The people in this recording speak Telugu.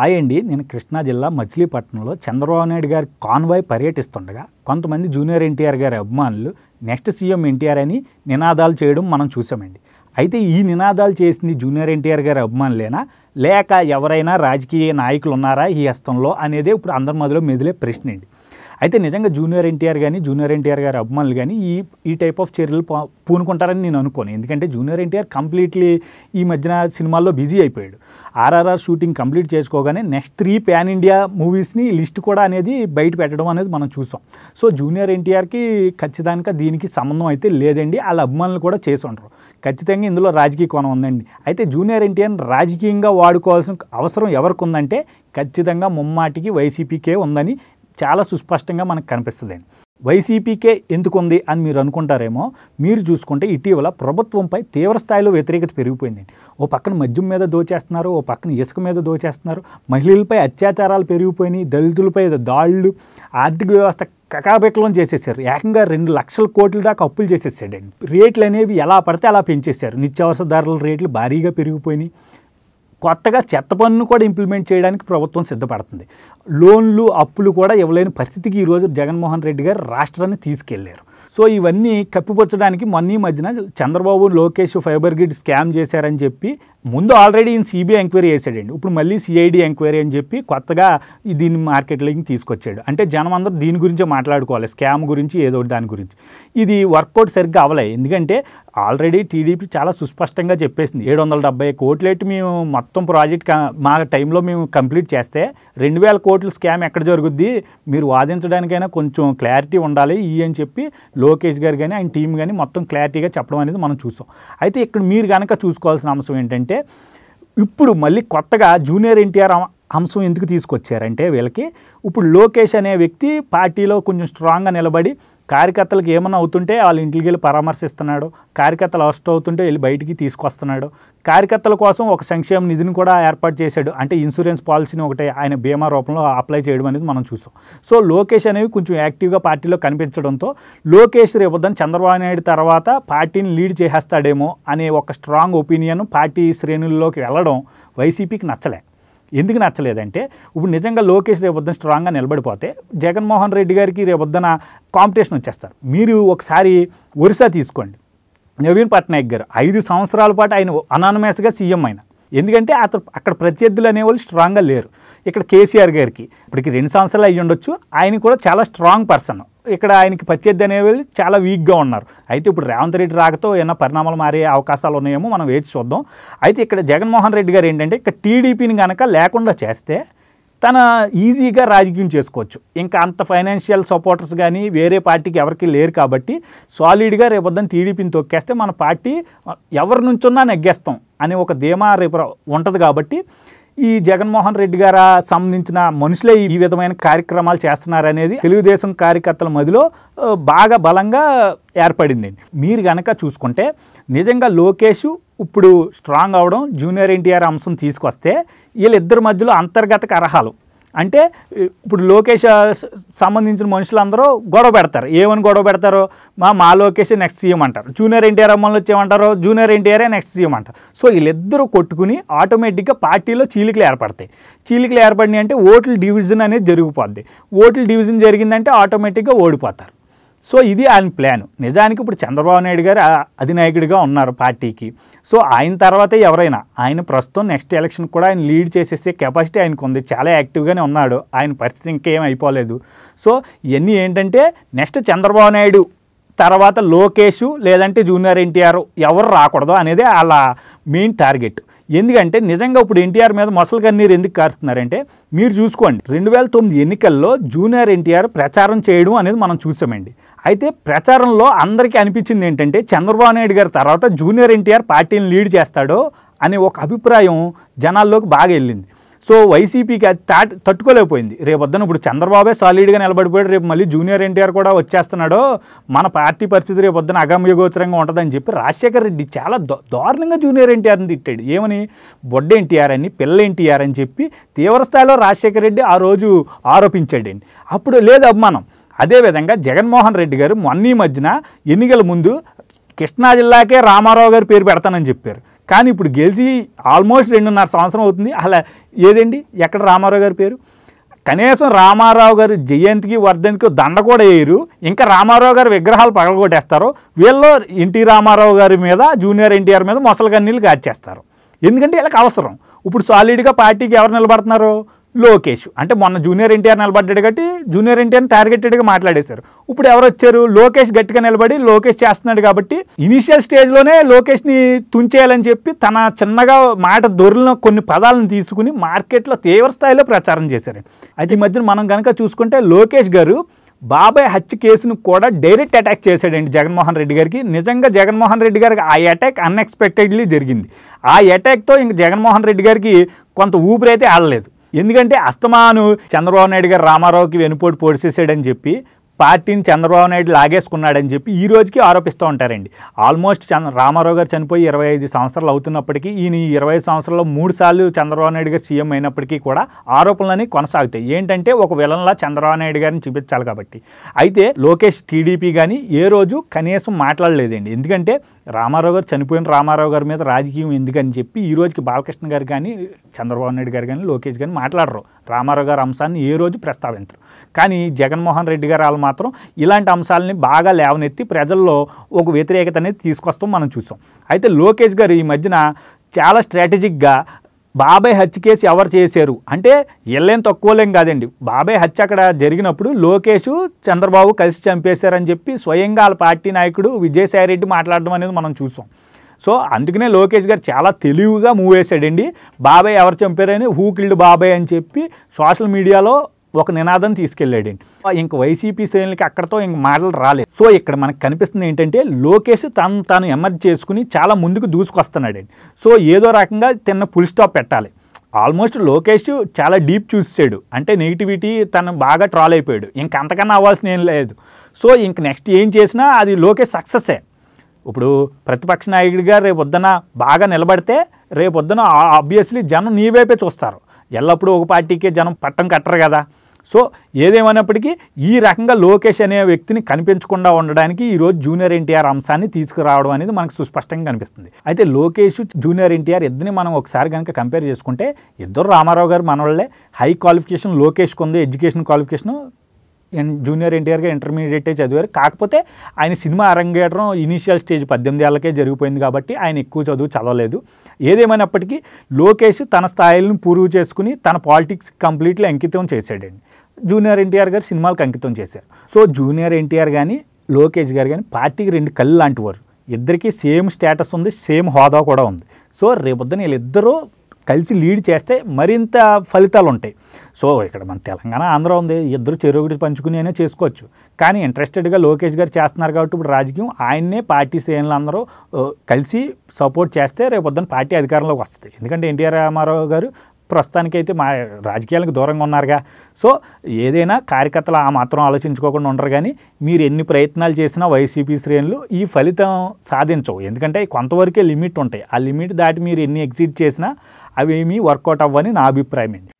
హాయ్ అండి నేను కృష్ణా జిల్లా మచిలీపట్నంలో చంద్రబాబు నాయుడు గారి కాన్వాయ్ పర్యటిస్తుండగా కొంతమంది జూనియర్ ఎన్టీఆర్ గారి అభిమానులు నెక్స్ట్ సీఎం ఎన్టీఆర్ అని నినాదాలు చేయడం మనం చూసామండి అయితే ఈ నినాదాలు చేసింది జూనియర్ ఎన్టీఆర్ గారి అభిమానులేనా లేక ఎవరైనా రాజకీయ నాయకులు ఉన్నారా ఈ హస్తంలో అనేదే ఇప్పుడు అందరి మధ్యలో మెదిలే ప్రశ్న అండి అయితే నిజంగా జూనియర్ ఎన్టీఆర్ కానీ జూనియర్ ఎన్టీఆర్ గారి అభిమానులు కానీ ఈ ఈ టైప్ ఆఫ్ చర్యలు పూనుకుంటారని నేను అనుకోను ఎందుకంటే జూనియర్ ఎన్టీఆర్ కంప్లీట్లీ ఈ మధ్యన సినిమాల్లో బిజీ అయిపోయాడు ఆర్ఆర్ఆర్ షూటింగ్ కంప్లీట్ చేసుకోగానే నెక్స్ట్ త్రీ ప్యాన్ ఇండియా మూవీస్ని లిస్ట్ కూడా అనేది బయట పెట్టడం అనేది మనం చూసాం సో జూనియర్ ఎన్టీఆర్కి ఖచ్చితంగా దీనికి సంబంధం అయితే లేదండి వాళ్ళ అభిమానులు కూడా చేసి ఉండరు ఖచ్చితంగా ఇందులో రాజకీయ కోణం ఉందండి అయితే జూనియర్ ఎన్టీఆర్ రాజకీయంగా వాడుకోవాల్సిన అవసరం ఎవరికి ఉందంటే ఖచ్చితంగా ముమ్మాటికి వైసీపీకే ఉందని చాలా సుస్పష్టంగా మనకు కనిపిస్తుంది వైసీపీకే ఎందుకుంది అని మీరు అనుకుంటారేమో మీరు చూసుకుంటే ఇటీవల ప్రభుత్వంపై తీవ్ర స్థాయిలో వ్యతిరేకత పెరిగిపోయింది ఓ పక్కన మద్యం మీద దోచేస్తున్నారు ఓ పక్కన ఇసుక మీద దోచేస్తున్నారు మహిళలపై అత్యాచారాలు పెరిగిపోయినాయి దళితులపై దాళ్ళు ఆర్థిక వ్యవస్థ కకాబెకలం చేసేసారు ఏకంగా రెండు లక్షల కోట్ల దాకా అప్పులు చేసేసాడండి రేట్లు అనేవి ఎలా పడితే అలా పెంచేశారు నిత్యావసర ధరల రేట్లు భారీగా పెరిగిపోయినాయి కొత్తగా చెత్త పన్ను కూడా ఇంప్లిమెంట్ చేయడానికి ప్రభుత్వం సిద్ధపడుతుంది లోన్లు అప్పులు కూడా ఇవ్వలేని పరిస్థితికి ఈరోజు జగన్మోహన్ రెడ్డి గారు రాష్ట్రాన్ని తీసుకెళ్లారు సో ఇవన్నీ కప్పిపుచ్చడానికి మొన్న ఈ మధ్యన Chandrababu Lokesh fibre grid scam చేశారని చెప్పి ముందు ఆల్రెడీ ఈయన సిబిఐ ఎంక్వైరీ చేశాడండి ఇప్పుడు మళ్ళీ సిఐడి ఎంక్వైరీ అని చెప్పి కొత్తగా దీన్ని మార్కెట్లోకి తీసుకొచ్చాడు అంటే జనం అందరూ దీని గురించే మాట్లాడుకోవాలి స్కామ్ గురించి ఏదో దాని గురించి ఇది వర్కౌట్ సరిగ్గా అవలే ఎందుకంటే ఆల్రెడీ టీడీపీ చాలా సుస్పష్టంగా చెప్పేసింది ఏడు వందల డెబ్బై కోట్లేటి మేము మొత్తం ప్రాజెక్ట్ మా టైంలో మేము కంప్లీట్ చేస్తే రెండు వేల కోట్ల స్కామ్ ఎక్కడ జరుగుద్ది మీరు వాదించడానికైనా కొంచెం క్లారిటీ ఉండాలి ఈ అని చెప్పి లోకేష్ గారు కానీ ఆయన టీం కానీ మొత్తం క్లారిటీగా చెప్పడం అనేది మనం చూసాం అయితే ఇక్కడ మీరు కనుక చూసుకోవాల్సిన అంశం ఏంటంటే ఇప్పుడు మళ్ళీ కొత్తగా జూనియర్ ఎన్టీఆర్ అంశం ఎందుకు తీసుకొచ్చారంటే వీళ్ళకి ఇప్పుడు లోకేష్ అనే వ్యక్తి పార్టీలో కొంచెం స్ట్రాంగ్గా నిలబడి కార్యకర్తలకు ఏమన్నా అవుతుంటే వాళ్ళ ఇంటికి వెళ్ళి పరామర్శిస్తున్నాడు కార్యకర్తలు అరెస్ట్ అవుతుంటే వెళ్ళి బయటికి తీసుకొస్తున్నాడు కార్యకర్తల కోసం ఒక సంక్షేమ నిధిని కూడా ఏర్పాటు చేశాడు అంటే ఇన్సూరెన్స్ పాలసీని ఒకటే ఆయన బీమా రూపంలో అప్లై చేయడం అనేది మనం చూసాం సో లోకేష్ అనేవి కొంచెం యాక్టివ్గా పార్టీలో కనిపించడంతో లోకేష్ రేపొద్దని చంద్రబాబు నాయుడు తర్వాత పార్టీని లీడ్ చేసేస్తాడేమో అనే ఒక స్ట్రాంగ్ ఒపీనియన్ పార్టీ శ్రేణుల్లోకి వెళ్ళడం వైసీపీకి నచ్చలే ఎందుకు నచ్చలేదంటే ఇప్పుడు నిజంగా లోకేష్ రేపొద్దున స్ట్రాంగ్గా నిలబడిపోతే జగన్మోహన్ రెడ్డి గారికి రేపొద్దున కాంపిటీషన్ వచ్చేస్తారు మీరు ఒకసారి ఒరిస్సా తీసుకోండి నవీన్ పట్నాయక్ గారు ఐదు సంవత్సరాల పాటు ఆయన అనానమేస్గా సీఎం అయిన ఎందుకంటే అతను అక్కడ ప్రత్యర్థులు అనేవాళ్ళు స్ట్రాంగ్గా లేరు ఇక్కడ కేసీఆర్ గారికి ఇప్పటికి రెండు సంవత్సరాలు అయ్యి ఉండొచ్చు ఆయన కూడా చాలా స్ట్రాంగ్ పర్సన్ ఇక్కడ ఆయనకి ప్రత్యర్థి అనేవాళ్ళు చాలా వీక్గా ఉన్నారు అయితే ఇప్పుడు రేవంత్ రెడ్డి రాకతో ఏమైనా పరిణామాలు మారే అవకాశాలు ఉన్నాయేమో మనం వేచి చూద్దాం అయితే ఇక్కడ జగన్మోహన్ రెడ్డి గారు ఏంటంటే ఇక్కడ టీడీపీని కనుక లేకుండా చేస్తే తన ఈజీగా రాజకీయం చేసుకోవచ్చు ఇంకా అంత ఫైనాన్షియల్ సపోర్టర్స్ కానీ వేరే పార్టీకి ఎవరికి లేరు కాబట్టి సాలిడ్గా రేపొద్దని టీడీపీని తొక్కేస్తే మన పార్టీ ఎవరి నుంచున్నా నెగ్గేస్తాం అనే ఒక ధీమా రేపు ఉంటుంది కాబట్టి ఈ జగన్మోహన్ రెడ్డి గారు సంబంధించిన మనుషులే ఈ విధమైన కార్యక్రమాలు చేస్తున్నారనేది తెలుగుదేశం కార్యకర్తల మదిలో బాగా బలంగా ఏర్పడింది మీరు కనుక చూసుకుంటే నిజంగా లోకేష్ ఇప్పుడు స్ట్రాంగ్ అవడం జూనియర్ ఎన్టీఆర్ అంశం తీసుకొస్తే వీళ్ళిద్దరి మధ్యలో అంతర్గత కరహాలు అంటే ఇప్పుడు లోకేష్ సంబంధించిన మనుషులందరూ గొడవ పెడతారు ఏమని గొడవ పెడతారు మా మా లోకేష్ నెక్స్ట్ సీఎం అంటారు జూనియర్ ఎన్టీఆర్ అమ్మలు వచ్చేమంటారు జూనియర్ ఎన్టీఆరే నెక్స్ట్ సీఎం అంటారు సో వీళ్ళిద్దరూ కొట్టుకుని ఆటోమేటిక్గా పార్టీలో చీలికలు ఏర్పడతాయి చీలికలు ఏర్పడినాయి అంటే ఓట్ల డివిజన్ అనేది జరిగిపోద్ది ఓట్ల డివిజన్ జరిగిందంటే ఆటోమేటిక్గా ఓడిపోతారు సో ఇది ఆయన ప్లాన్ నిజానికి ఇప్పుడు చంద్రబాబు నాయుడు గారు అధినాయకుడిగా ఉన్నారు పార్టీకి సో ఆయన తర్వాత ఎవరైనా ఆయన ప్రస్తుతం నెక్స్ట్ ఎలక్షన్ కూడా ఆయన లీడ్ చేసేసే కెపాసిటీ ఆయనకు ఉంది చాలా యాక్టివ్గానే ఉన్నాడు ఆయన పరిస్థితి ఇంకేం అయిపోలేదు సో ఇవన్నీ ఏంటంటే నెక్స్ట్ చంద్రబాబు నాయుడు తర్వాత లోకేషు లేదంటే జూనియర్ ఎన్టీఆర్ ఎవరు రాకూడదు అనేది వాళ్ళ మెయిన్ టార్గెట్ ఎందుకంటే నిజంగా ఇప్పుడు ఎన్టీఆర్ మీద మొసలు కన్నీరు ఎందుకు కారుతున్నారంటే మీరు చూసుకోండి రెండు వేల తొమ్మిది ఎన్నికల్లో జూనియర్ ఎన్టీఆర్ ప్రచారం చేయడం అనేది మనం చూసామండి అయితే ప్రచారంలో అందరికీ అనిపించింది ఏంటంటే చంద్రబాబు నాయుడు గారి తర్వాత జూనియర్ ఎన్టీఆర్ పార్టీని లీడ్ చేస్తాడో అనే ఒక అభిప్రాయం జనాల్లోకి బాగా వెళ్ళింది సో వైసీపీకి అది తాట్ తట్టుకోలేకపోయింది రేపొద్దున ఇప్పుడు చంద్రబాబే సాలిడ్గా నిలబడిపోయాడు రేపు మళ్ళీ జూనియర్ ఎన్టీఆర్ కూడా వచ్చేస్తున్నాడో మన పార్టీ పరిస్థితి రేపొద్దున అగమ్యగోచరంగా ఉంటుందని చెప్పి రాజశేఖర రెడ్డి చాలా దారుణంగా జూనియర్ ఎన్టీఆర్ని తిట్టాడు ఏమని బొడ్డ ఎన్టీఆర్ అని పిల్ల ఎన్టీఆర్ అని చెప్పి తీవ్రస్థాయిలో రాజశేఖర రెడ్డి ఆ రోజు ఆరోపించాడండి అప్పుడు లేదు అభిమానం అదేవిధంగా జగన్మోహన్ రెడ్డి గారు మొన్న మధ్యన ఎన్నికల ముందు కృష్ణా జిల్లాకే రామారావు గారు పేరు పెడతానని చెప్పారు కానీ ఇప్పుడు గెలిచి ఆల్మోస్ట్ రెండున్నర సంవత్సరం అవుతుంది అలా ఏదండి ఎక్కడ రామారావు గారి పేరు కనీసం రామారావు గారు జయంతికి వర్ధంతికి దండ కూడా వేయరు ఇంకా రామారావు గారు విగ్రహాలు పగలగొట్టేస్తారు వీళ్ళు ఎన్టీ రామారావు గారి మీద జూనియర్ ఎన్టీఆర్ మీద మొసలు కన్నీళ్ళు కాచేస్తారు ఎందుకంటే వీళ్ళకి అవసరం ఇప్పుడు సాలిడ్గా పార్టీకి ఎవరు నిలబడుతున్నారు లోకేష్ అంటే మొన్న జూనియర్ ఎన్టీఆర్ నిలబడ్డాడు కాబట్టి జూనియర్ ఎన్టీఆర్ టార్గెటెడ్గా మాట్లాడేశారు ఇప్పుడు ఎవరు వచ్చారు లోకేష్ గట్టిగా నిలబడి లోకేష్ చేస్తున్నాడు కాబట్టి ఇనిషియల్ స్టేజ్లోనే లోకేష్ని తుంచేయాలని చెప్పి తన చిన్నగా మాట దొరిన కొన్ని పదాలను తీసుకుని మార్కెట్లో తీవ్ర స్థాయిలో ప్రచారం చేశారు అయితే ఈ మధ్యన మనం కనుక చూసుకుంటే లోకేష్ గారు బాబాయ్ హత్య కేసును కూడా డైరెక్ట్ అటాక్ చేశాడండి జగన్మోహన్ రెడ్డి గారికి నిజంగా జగన్మోహన్ రెడ్డి గారికి ఆ అటాక్ అన్ఎక్స్పెక్టెడ్లీ జరిగింది ఆ అటాక్తో ఇంక జగన్మోహన్ రెడ్డి గారికి కొంత ఊపిరైతే ఆడలేదు ఎందుకంటే అస్తమాను చంద్రబాబు నాయుడు గారు రామారావుకి వెనుపోటు పొడిసేసాడని చెప్పి పార్టీని చంద్రబాబు నాయుడు లాగేసుకున్నాడని చెప్పి ఈ రోజుకి ఆరోపిస్తూ ఉంటారండి ఆల్మోస్ట్ చంద్ర రామారావు గారు చనిపోయి ఇరవై ఐదు సంవత్సరాలు అవుతున్నప్పటికీ ఈయన ఇరవై సంవత్సరాల్లో మూడు సార్లు చంద్రబాబు నాయుడు గారు సీఎం అయినప్పటికీ కూడా ఆరోపణలని కొనసాగుతాయి ఏంటంటే ఒక విలన్లా చంద్రబాబు నాయుడు గారిని చూపించాలి కాబట్టి అయితే లోకేష్ టీడీపీ కానీ ఏ రోజు కనీసం మాట్లాడలేదండి ఎందుకంటే రామారావు గారు చనిపోయిన రామారావు గారి మీద రాజకీయం ఎందుకని చెప్పి ఈ రోజుకి బాలకృష్ణ గారు కానీ చంద్రబాబు నాయుడు గారు కానీ లోకేష్ కానీ మాట్లాడరు రామారావు గారు అంశాన్ని ఏ రోజు ప్రస్తావించరు కానీ జగన్మోహన్ రెడ్డి గారు వాళ్ళు మాత్రం ఇలాంటి అంశాలని బాగా లేవనెత్తి ప్రజల్లో ఒక వ్యతిరేకత అనేది తీసుకొస్తాం మనం చూసాం అయితే లోకేష్ గారు ఈ మధ్యన చాలా స్ట్రాటజిక్గా బాబాయ్ హత్య కేసు ఎవరు చేశారు అంటే ఎల్లేం తక్కువలేం కాదండి బాబాయ్ హత్య అక్కడ జరిగినప్పుడు లోకేష్ చంద్రబాబు కలిసి చంపేశారని చెప్పి స్వయంగా వాళ్ళ పార్టీ నాయకుడు విజయసాయిరెడ్డి మాట్లాడడం అనేది మనం చూసాం సో అందుకనే లోకేష్ గారు చాలా తెలివిగా మూవ్ వేశాడండి బాబాయ్ ఎవరు చంపారని హూ కిల్డ్ బాబాయ్ అని చెప్పి సోషల్ మీడియాలో ఒక నినాదం తీసుకెళ్లాడు ఇంక వైసీపీ శ్రేణులకి అక్కడతో ఇంక మాటలు రాలేదు సో ఇక్కడ మనకు కనిపిస్తుంది ఏంటంటే లోకేష్ తను తాను ఎమర్జ్ చేసుకుని చాలా ముందుకు దూసుకొస్తున్నాడండి సో ఏదో రకంగా తిన్న ఫుల్ స్టాప్ పెట్టాలి ఆల్మోస్ట్ లోకేష్ చాలా డీప్ చూసాడు అంటే నెగిటివిటీ తను బాగా ట్రాల్ అయిపోయాడు ఇంక అంతకన్నా అవ్వాల్సిన ఏం లేదు సో ఇంక నెక్స్ట్ ఏం చేసినా అది లోకేష్ సక్సెస్సే ఇప్పుడు ప్రతిపక్ష నాయకుడిగా రేపు వద్దన బాగా నిలబడితే రేపు వద్దన ఆబ్వియస్లీ జనం నీ వైపే చూస్తారు ఎల్లప్పుడూ ఒక పార్టీకే జనం పట్టం కట్టరు కదా సో ఏదేమైనప్పటికీ ఈ రకంగా లోకేష్ అనే వ్యక్తిని కనిపించకుండా ఉండడానికి ఈరోజు జూనియర్ ఎన్టీఆర్ అంశాన్ని తీసుకురావడం అనేది మనకు సుస్పష్టంగా కనిపిస్తుంది అయితే లోకేష్ జూనియర్ ఎన్టీఆర్ ఇద్దరిని మనం ఒకసారి కనుక కంపేర్ చేసుకుంటే ఇద్దరు రామారావు గారు మన హై క్వాలిఫికేషన్ లోకేష్కి ఉంది ఎడ్యుకేషన్ క్వాలిఫికేషన్ జూనియర్ ఎన్టీఆర్గా ఇంటర్మీడియటే చదివారు కాకపోతే ఆయన సినిమా అరంగేయడం ఇనీషియల్ స్టేజ్ పద్దెనిమిది ఏళ్ళకే జరిగిపోయింది కాబట్టి ఆయన ఎక్కువ చదువు చదవలేదు ఏదేమైనప్పటికీ లోకేష్ తన స్థాయిలను పూర్వ్ చేసుకుని తన పాలిటిక్స్ కంప్లీట్లీ అంకితం చేశాడండి జూనియర్ ఎన్టీఆర్ గారు సినిమాలకు అంకితం చేశారు సో జూనియర్ ఎన్టీఆర్ కానీ లోకేష్ గారు కానీ పార్టీకి రెండు కళ్ళు లాంటివారు ఇద్దరికీ సేమ్ స్టేటస్ ఉంది సేమ్ హోదా కూడా ఉంది సో రేపొద్దున వీళ్ళిద్దరూ కలిసి లీడ్ చేస్తే మరింత ఫలితాలు ఉంటాయి సో ఇక్కడ మన తెలంగాణ ఆంధ్ర ఉంది ఇద్దరు చెరొకటి పంచుకుని అయినా చేసుకోవచ్చు కానీ ఇంట్రెస్టెడ్గా లోకేష్ గారు చేస్తున్నారు కాబట్టి ఇప్పుడు రాజకీయం ఆయన్నే పార్టీ శ్రేణులు అందరూ కలిసి సపోర్ట్ చేస్తే రేపు పొద్దున్న పార్టీ అధికారంలోకి వస్తుంది ఎందుకంటే ఎన్టీఆర్ రామారావు గారు ప్రస్తుతానికైతే మా రాజకీయాలకు దూరంగా ఉన్నారుగా సో ఏదైనా కార్యకర్తలు ఆ మాత్రం ఆలోచించుకోకుండా ఉండరు కానీ మీరు ఎన్ని ప్రయత్నాలు చేసినా వైసీపీ శ్రేణులు ఈ ఫలితం సాధించవు ఎందుకంటే కొంతవరకే లిమిట్ ఉంటాయి ఆ లిమిట్ దాటి మీరు ఎన్ని ఎగ్జిట్ చేసినా అవేమీ వర్కౌట్ అవ్వని నా అభిప్రాయం అండి